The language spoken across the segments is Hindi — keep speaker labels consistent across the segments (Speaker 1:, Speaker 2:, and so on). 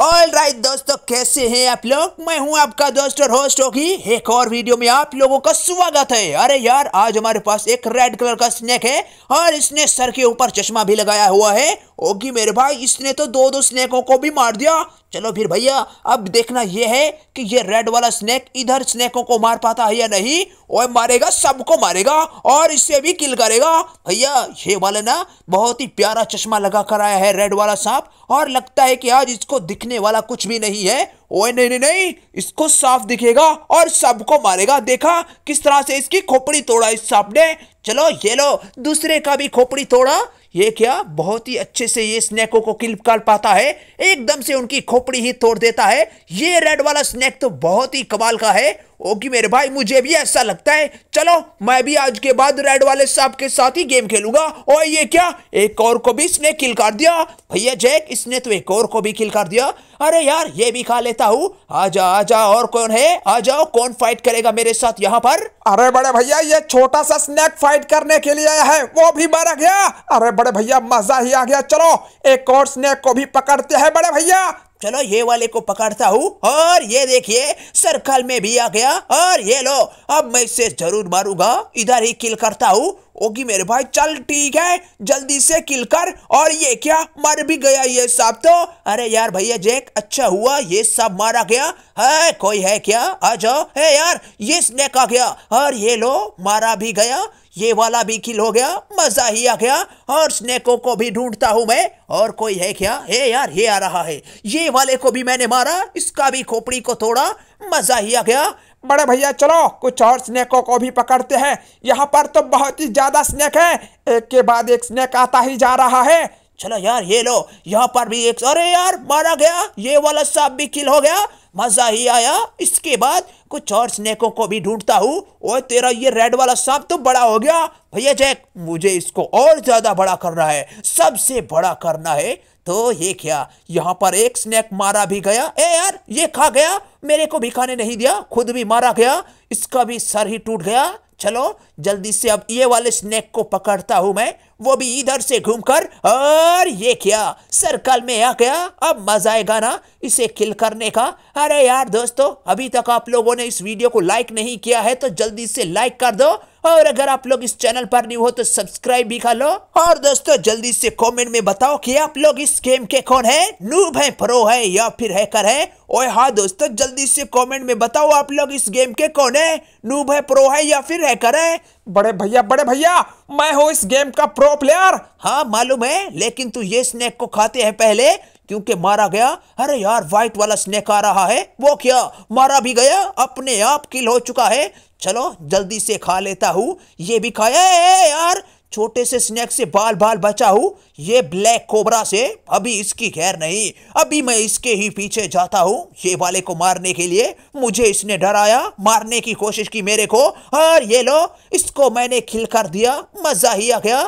Speaker 1: ऑल राइट दोस्तों कैसे हैं आप लोग मैं हूं आपका दोस्त और होस्ट होगी एक और वीडियो में आप लोगों का स्वागत है अरे यार आज हमारे पास एक रेड कलर का स्नेक है और इसने सर के ऊपर चश्मा भी लगाया हुआ है ओगी मेरे भाई इसने तो दो दो स्नेकों को भी मार दिया चलो फिर भैया अब देखना यह है कि ये रेड वाला स्नेक इधर स्नेकों को मार पाता है या नहीं वो मारेगा सबको मारेगा और इससे भी किल करेगा भैया ये वाला ना बहुत ही प्यारा चश्मा लगा कर आया है रेड वाला सांप और लगता है कि आज इसको दिखने वाला कुछ भी नहीं है ओए नहीं नहीं नहीं इसको साफ दिखेगा और सबको मारेगा देखा किस तरह से इसकी खोपड़ी तोड़ा इस सांप ने चलो ये लो दूसरे का भी खोपड़ी तोड़ा ये क्या बहुत ही अच्छे से ये स्नैकों को किल कर पाता है एकदम से उनकी खोपड़ी ही तोड़ देता है ये रेड वाला स्नैक तो बहुत ही कमाल का है ओके मेरे भाई मुझे भी ऐसा लगता है चलो मैं भी आज के बाद रेड वाले सांप के साथ ही गेम खेलूंगा और ये क्या एक और को भी इसने किल कर दिया भैया जैक इसने तो एक और को भी किल कर दिया अरे यार ये भी खा लेता हूँ आ जा आ जा और कौन है आ जाओ कौन फाइट करेगा मेरे साथ यहाँ पर अरे बड़े भैया ये छोटा सा स्नैक फाइट करने के लिए आया है वो भी मारा गया अरे बड़े भैया मजा ही आ गया चलो एक और स्नैक को भी पकड़ते हैं बड़े भैया चलो ये वाले को पकड़ता हूँ और ये देखिए सर्कल में भी आ गया और ये लो अब मैं इसे जरूर मारूंगा इधर ही किल करता हूँ ओगी मेरे भाई चल ठीक है जल्दी से किल कर और ये क्या मर भी गया ये सब तो अरे यार भैया जैक अच्छा हुआ ये सब मारा गया है कोई है क्या आ जाओ है यार ये स्नेक आ गया और ये लो मारा भी गया ये वाला भी किल हो गया मजा ही आ गया और स्नेको को भी ढूंढता हूं मैं और कोई है क्या हे यार ये आ रहा है ये वाले को भी मैंने मारा इसका भी खोपड़ी को तोड़ा मजा ही आ गया बड़े भैया चलो कुछ और स्नैकों को भी पकड़ते हैं यहाँ पर तो बहुत ही ज़्यादा स्नैक है एक के बाद एक स्नैक आता ही जा रहा है चलो यार ये लो यहाँ पर भी एक अरे यार मारा गया ये वाला सांप भी किल हो गया मजा ही आया इसके बाद कुछ और स्नेकों को भी ढूंढता हूँ और तेरा ये रेड वाला सांप तो बड़ा हो गया भैया जैक मुझे इसको और ज्यादा बड़ा करना है सबसे बड़ा करना है तो ये क्या यहाँ पर एक स्नेक मारा भी गया ए यार ये खा गया मेरे को भी खाने नहीं दिया खुद भी मारा गया इसका भी सर ही टूट गया चलो जल्दी से अब ये वाले स्नेक को पकड़ता हूं मैं वो भी इधर से घूमकर और ये क्या सर्कल में आ गया अब मजा आएगा ना इसे किल करने का अरे यार दोस्तों अभी तक आप लोगों ने इस वीडियो को लाइक नहीं किया है तो जल्दी से लाइक कर दो और अगर आप लोग इस चैनल पर नहीं हो तो सब्सक्राइब भी कर लो और दोस्तों जल्दी से कमेंट में बताओ कि आप लोग इस गेम के कौन है नूब है प्रो है या फिर हैकर है ओए हाँ दोस्तों जल्दी से कमेंट में बताओ आप लोग इस गेम के कौन है नूब है प्रो है या फिर हैकर है बड़े भैया बड़े भैया मैं हूँ इस गेम का प्रो प्लेयर हाँ मालूम है लेकिन तू ये स्नैक को खाते है पहले क्योंकि मारा गया अरे यार व्हाइट वाला स्नेक आ रहा है वो क्या मारा भी गया अपने आप किल हो चुका है चलो जल्दी से खा लेता हूँ ये भी खाया है यार छोटे से स्नैक से बाल बाल बचा हूँ ये ब्लैक कोबरा से अभी इसकी खैर नहीं अभी मैं इसके ही पीछे जाता हूँ ये वाले को मारने के लिए मुझे इसने डराया मारने की कोशिश की मेरे को और ये लो इसको मैंने खिल कर दिया मजा ही आ गया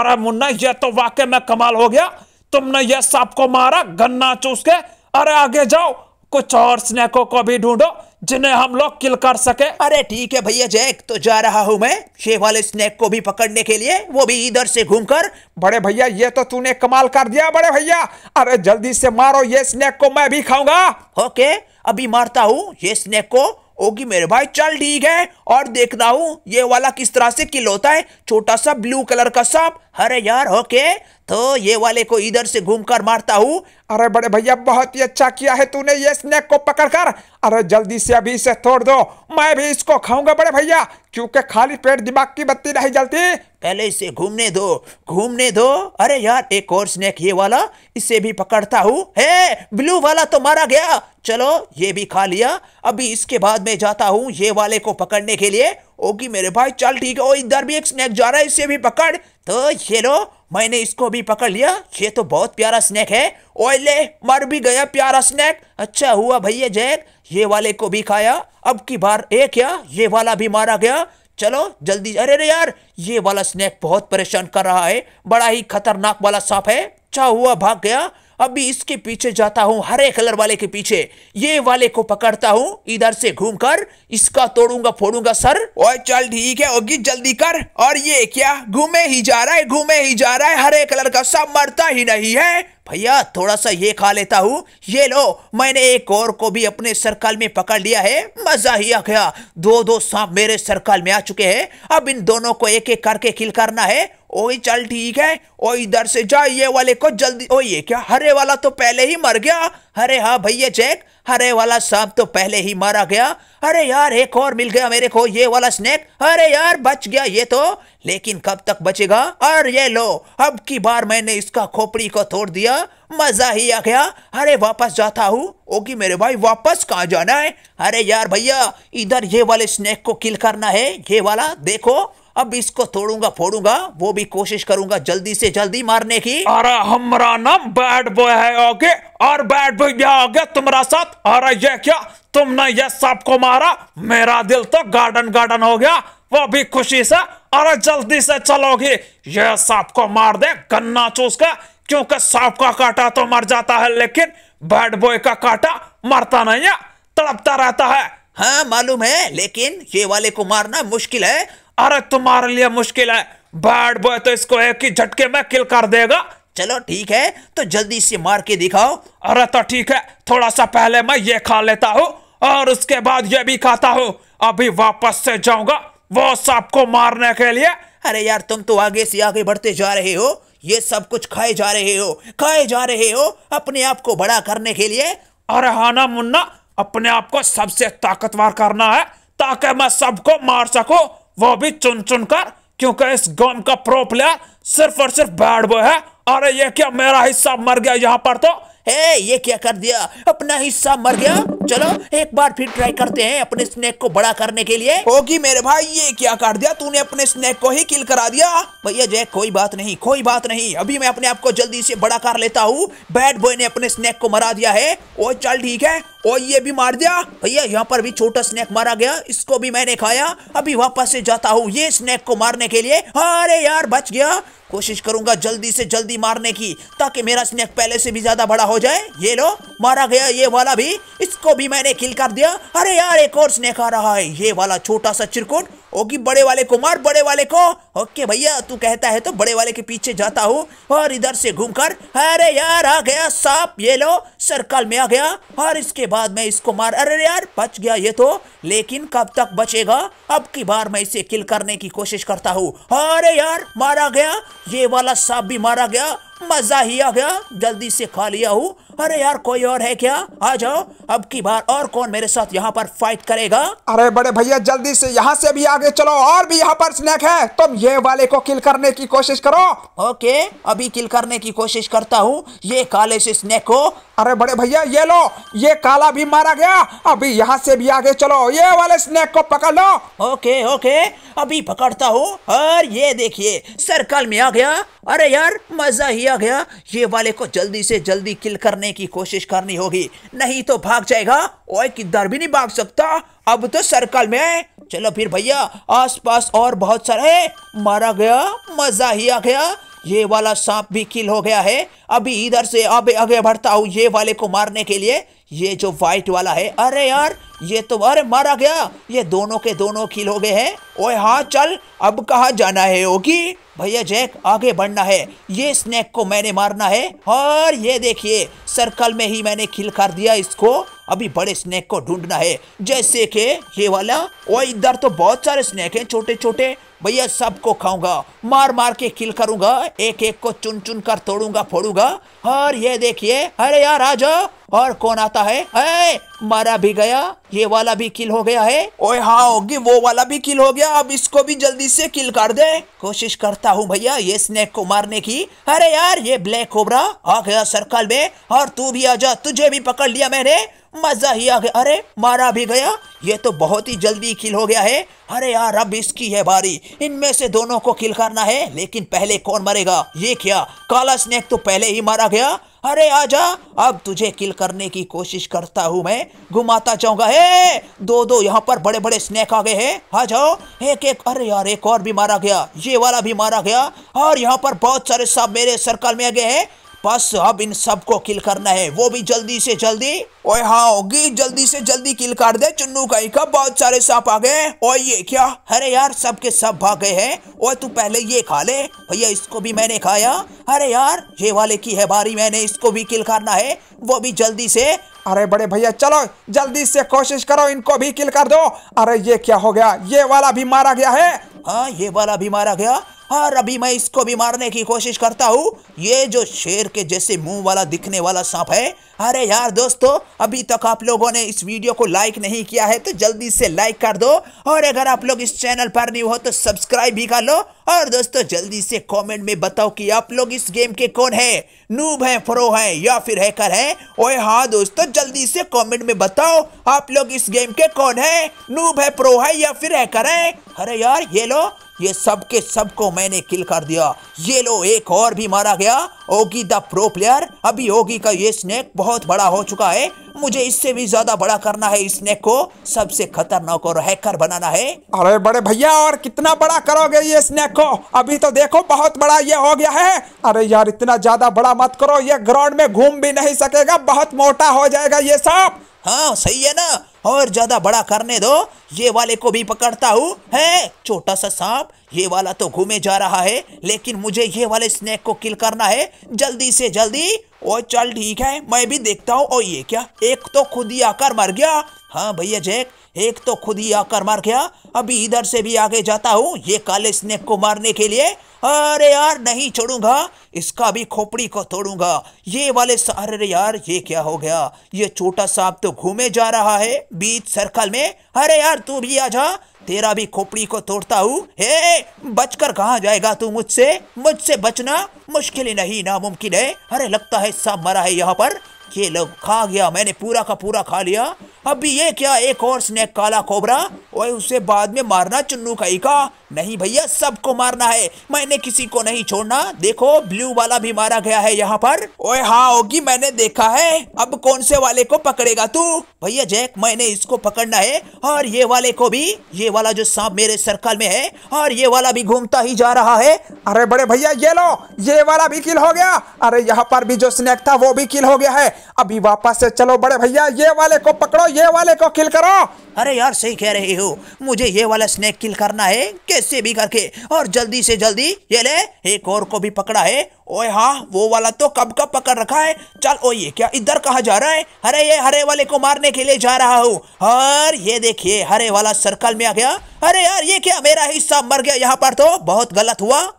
Speaker 1: अरे मुन्ना ये तो वाकई में कमाल हो गया तुमने ये सबको मारा गन्ना चूस के अरे आगे जाओ कुछ और स्नेको को भी ढूंढो जिन्हें हम लोग किल कर सके अरे ठीक है भैया जैक तो जा रहा हूँ मैं शे वाले स्नेक को भी पकड़ने के लिए वो भी इधर से घूमकर बड़े भैया ये तो तूने कमाल कर दिया बड़े भैया अरे जल्दी से मारो ये स्नेक को मैं भी खाऊंगा ओके अभी मारता हूँ ये स्नेक को होगी मेरे भाई चल ठीक है और देखता हूँ ये वाला किस तरह से किल होता है छोटा सा ब्लू कलर का सांप अरे यार ओके तो ये वाले को इधर से घूम कर मारता हूँ अरे बड़े भैया बहुत ही अच्छा किया है तूने ये स्नेक को पकड़कर अरे जल्दी से अभी इसे तोड़ दो मैं भी इसको खाऊंगा बड़े भैया क्योंकि खाली पेट दिमाग की बत्ती नहीं जलती पहले इसे घूमने दो घूमने दो अरे यार एक और स्नेक ये वाला इसे भी पकड़ता हूँ हे ब्लू वाला तो मारा गया चलो ये भी खा लिया अभी इसके बाद मैं जाता हूँ ये वाले को पकड़ने के लिए ओके मेरे भाई चल ठीक है ओ इधर भी एक स्नैक जा रहा है इसे भी पकड़ तो ये लो मैंने इसको भी पकड़ लिया ये तो बहुत प्यारा स्नैक है ओले मर भी गया प्यारा स्नैक अच्छा हुआ भैया जैक ये वाले को भी खाया अब की बार एक क्या ये वाला भी मारा गया चलो जल्दी अरे अरे यार ये वाला स्नैक बहुत परेशान कर रहा है बड़ा ही खतरनाक वाला सांप है अच्छा हुआ भाग गया अभी इसके पीछे जाता हूं हरे कलर वाले के पीछे ये वाले को पकड़ता हूं इधर से घूमकर इसका तोड़ूंगा फोड़ूंगा सर और चल ठीक है होगी जल्दी कर और ये क्या घूमे ही जा रहा है घूमे ही जा रहा है हरे कलर का सब मरता ही नहीं है भैया थोड़ा सा ये खा लेता हूँ ये लो मैंने एक और को भी अपने सर्कल में पकड़ लिया है मजा ही आ गया दो दो सांप मेरे सर्कल में आ चुके हैं अब इन दोनों को एक एक करके किल करना है ओई चल ठीक है ओ इधर से जा ये वाले को जल्दी ओ ये क्या हरे वाला तो पहले ही मर गया अरे हाँ भैया जैक अरे वाला सांप तो पहले ही मारा गया अरे यार एक और मिल गया मेरे को ये वाला स्नेक अरे यार बच गया ये तो लेकिन कब तक बचेगा और ये लो अब की बार मैंने इसका खोपड़ी को तोड़ दिया मजा ही आ गया अरे वापस जाता हूँ ओके मेरे भाई वापस कहाँ जाना है अरे यार भैया इधर ये वाले स्नेक को किल करना है ये वाला देखो अब इसको तोड़ूंगा फोड़ूंगा वो भी कोशिश करूंगा जल्दी से जल्दी मारने की अरे हमारा नाम बैड बॉय है ओके और बैड बॉय भी गया तुम्हारा साथ अरे ये क्या तुमने ये सांप को मारा मेरा दिल तो गार्डन गार्डन हो गया वो भी खुशी से अरे जल्दी से चलोगे ये सांप को मार दे गन्ना चूस का क्योंकि सांप का काटा तो मर जाता है लेकिन बैड बॉय का काटा मरता नहीं है तड़पता रहता है हाँ मालूम है लेकिन ये वाले को मारना मुश्किल है अरे तुम्हारे लिए मुश्किल है बैड बॉय तो इसको एक ही झटके में किल कर देगा चलो ठीक है तो जल्दी से मार के दिखाओ अरे तो ठीक है थोड़ा सा पहले मैं ये खा लेता हूँ और उसके बाद ये भी खाता हूँ अभी वापस से जाऊंगा वो सबको मारने के लिए अरे यार तुम तो आगे से आगे बढ़ते जा रहे हो ये सब कुछ खाए जा रहे हो खाए जा रहे हो अपने आप को बड़ा करने के लिए अरे हाना मुन्ना अपने आप को सबसे ताकतवर करना है ताकि मैं सबको मार सकूं वो भी चुन चुन कर क्योंकि इस गेम का प्रो प्लेयर सिर्फ और सिर्फ बैड बॉय है अरे ये क्या मेरा हिस्सा मर गया यहाँ पर तो हे ये क्या कर दिया अपना हिस्सा मर गया चलो एक बार फिर ट्राई करते हैं अपने स्नेक को बड़ा करने के लिए होगी मेरे भाई ये क्या कर दिया तूने अपने स्नेक को ही किल करा दिया भैया जय कोई बात नहीं कोई बात नहीं अभी मैं अपने आप को जल्दी से बड़ा कर लेता हूँ बैड बॉय ने अपने स्नेक को मरा दिया है वो चल ठीक है और ये भी मार दिया भैया यहाँ पर भी छोटा स्नैक मारा गया इसको भी मैंने खाया अभी वापस से जाता हूँ ये स्नैक को मारने के लिए अरे यार बच गया कोशिश करूंगा जल्दी से जल्दी मारने की ताकि मेरा स्नैक पहले से भी ज्यादा बड़ा हो जाए ये लो मारा गया ये वाला भी इसको भी मैंने किल कर दिया अरे यार एक और स्नैक आ रहा है ये वाला छोटा सा चिरकुट ओके बड़े वाले को मार बड़े वाले को ओके भैया तू कहता है तो बड़े वाले के पीछे जाता हूँ और इधर से घूम कर अरे यार आ गया सांप ये लो सर्कल में आ गया और इसके बाद मैं इसको मार अरे यार बच गया ये तो लेकिन कब तक बचेगा अब की बार मैं इसे किल करने की कोशिश करता हूँ अरे यार मारा गया ये वाला सांप भी मारा गया मजा ही आ गया जल्दी से खा लिया हूँ अरे यार कोई और है क्या आ जाओ अब की बार और कौन मेरे साथ यहाँ पर फाइट करेगा अरे बड़े भैया जल्दी से यहाँ से भी आगे चलो और भी यहाँ पर स्नैक है तुम ये वाले को किल करने की कोशिश करो ओके अभी किल करने की कोशिश करता हूँ ये काले से स्नैक को अरे बड़े भैया ये लो ये काला भी मारा गया अभी यहाँ से भी आगे चलो ये वाले स्नैक को पकड़ लो ओके ओके अभी पकड़ता हूँ और ये देखिए सर्कल में आ गया अरे यार मजा ही आ गया ये वाले को जल्दी से जल्दी किल करने करने की कोशिश करनी होगी नहीं तो भाग जाएगा ओए किधर भी नहीं भाग सकता अब तो सर्कल में है चलो फिर भैया आसपास और बहुत सारे है मारा गया मजा ही आ गया ये वाला सांप भी किल हो गया है अभी इधर से अब आगे बढ़ता हूँ ये वाले को मारने के लिए ये जो वाइट वाला है अरे यार ये तो अरे मारा गया ये दोनों के दोनों खिल हो गए हैं ओए हाँ चल अब कहा जाना है होगी भैया जैक आगे बढ़ना है ये स्नेक को मैंने मारना है और ये देखिए सर्कल में ही मैंने खिल कर दिया इसको अभी बड़े स्नेक को ढूंढना है जैसे के ये वाला और इधर तो बहुत सारे स्नेक हैं छोटे छोटे भैया सबको खाऊंगा मार मार के किल करूंगा एक एक को चुन चुन कर तोड़ूंगा फोड़ूंगा और ये देखिए अरे यार आ जाओ और कौन आता है ए, मारा भी गया ये वाला भी किल हो गया है ओए हाँ होगी वो वाला भी किल हो गया अब इसको भी जल्दी से किल कर दे कोशिश करता हूँ भैया ये स्नेक को मारने की अरे यार ये ब्लैक कोबरा आ गया सर्कल में और तू भी आ जा तुझे भी पकड़ लिया मैंने मजा ही आ गया अरे मारा भी गया ये तो बहुत ही जल्दी किल हो गया है अरे यार अब इसकी है बारी इनमें से दोनों को किल करना है लेकिन पहले कौन मरेगा ये क्या काला स्नेक तो पहले ही मारा गया अरे आजा अब तुझे किल करने की कोशिश करता हूँ मैं घुमाता जाऊंगा हे दो दो यहाँ पर बड़े बड़े स्नेक आ गए हैं आ जाओ एक एक अरे यार एक और भी मारा गया ये वाला भी मारा गया और यहाँ पर बहुत सारे सब मेरे सर्कल में आ गए हैं बस अब इन सबको किल करना है वो भी जल्दी से जल्दी ओए हाँ होगी जल्दी से जल्दी किल कर दे चुन्नू काई का बहुत सारे सांप आ गए और ये क्या अरे यार सब के सब भाग गए हैं और तू पहले ये खा ले भैया इसको भी मैंने खाया अरे यार ये वाले की है बारी मैंने इसको भी किल करना है वो भी जल्दी से अरे बड़े भैया चलो जल्दी से कोशिश करो इनको भी किल कर दो अरे ये क्या हो गया ये वाला भी मारा गया है हाँ ये वाला भी मारा गया और अभी मैं इसको भी मारने की कोशिश करता हूँ ये जो शेर के जैसे मुंह वाला दिखने वाला सांप है अरे यार दोस्तों अभी तक आप लोगों ने इस वीडियो को लाइक नहीं किया है तो जल्दी से लाइक कर दो और अगर आप लोग इस चैनल पर नहीं हो तो सब्सक्राइब भी कर लो और दोस्तों जल्दी से कमेंट में बताओ कि आप लोग इस गेम के कौन है नूब है प्रो है या फिर हैकर है ओए हाँ दोस्तों जल्दी से कमेंट में बताओ आप लोग इस गेम के कौन है नूब है प्रो है या फिर हैकर है अरे यार ये लो ये सब के सब को मैंने किल कर दिया ये लो एक और भी मारा गया ओगी द प्रो प्लेयर अभी ओगी का ये स्नेक बहुत बड़ा हो चुका है मुझे इससे भी ज्यादा बड़ा करना है स्नेक को सबसे खतरनाक और हैकर बनाना है अरे बड़े भैया और कितना बड़ा करोगे ये स्नेक को अभी तो देखो बहुत बड़ा ये हो गया है अरे यार इतना ज्यादा बड़ा मत करो ये ग्राउंड में घूम भी नहीं सकेगा बहुत मोटा हो जाएगा ये सब हाँ सही है ना और ज्यादा बड़ा करने दो ये वाले को भी पकड़ता हूँ है छोटा सा सांप ये वाला तो घूमे जा रहा है लेकिन मुझे ये वाले स्नेक को किल करना है जल्दी से जल्दी ओ चल ठीक है मैं भी देखता हूँ और ये क्या एक तो खुद ही आकर मर गया हाँ भैया जैक एक तो खुद ही आकर मर गया अभी इधर से भी आगे जाता हूँ ये काले स्नेक को मारने के लिए अरे यार नहीं छोड़ूंगा इसका भी खोपड़ी को तोड़ूंगा ये वाले अरे यार ये क्या हो गया ये छोटा सांप तो घूमे जा रहा है बीच सर्कल में अरे यार तू भी आ जा तेरा भी खोपड़ी को तोड़ता हूँ हे बचकर कहाँ जाएगा तू मुझसे मुझसे बचना मुश्किल नहीं नामुमकिन है अरे लगता है सांप मरा है यहाँ पर ये लोग खा गया मैंने पूरा का पूरा खा लिया अभी ये क्या एक और स्नैक काला कोबरा और उसे बाद में मारना चुन्नू का इका नहीं भैया सबको मारना है मैंने किसी को नहीं छोड़ना देखो ब्लू वाला भी मारा गया है यहाँ पर ओए हाँ होगी मैंने देखा है अब कौन से वाले को पकड़ेगा तू भैया जैक मैंने इसको पकड़ना है और ये वाले को भी ये वाला जो सांप मेरे सर्कल में है और ये वाला भी घूमता ही जा रहा है अरे बड़े भैया ये लो ये वाला भी किल हो गया अरे यहाँ पर भी जो स्नैक था वो भी किल हो गया है अभी वापस से चलो बड़े भैया ये वाले को पकड़ो ये वाले को किल करो अरे यार सही कह रही हो मुझे ये वाला स्नेक किल करना है कैसे भी करके और जल्दी से जल्दी ये ले एक और को भी पकड़ा है ओए हाँ वो वाला तो कब का पकड़ रखा है चल ओ ये क्या इधर कहा जा रहा है अरे ये हरे वाले को मारने के लिए जा रहा हूँ और ये देखिए हरे वाला सर्कल में आ गया अरे यार ये क्या मेरा हिस्सा मर गया यहाँ पर तो बहुत गलत हुआ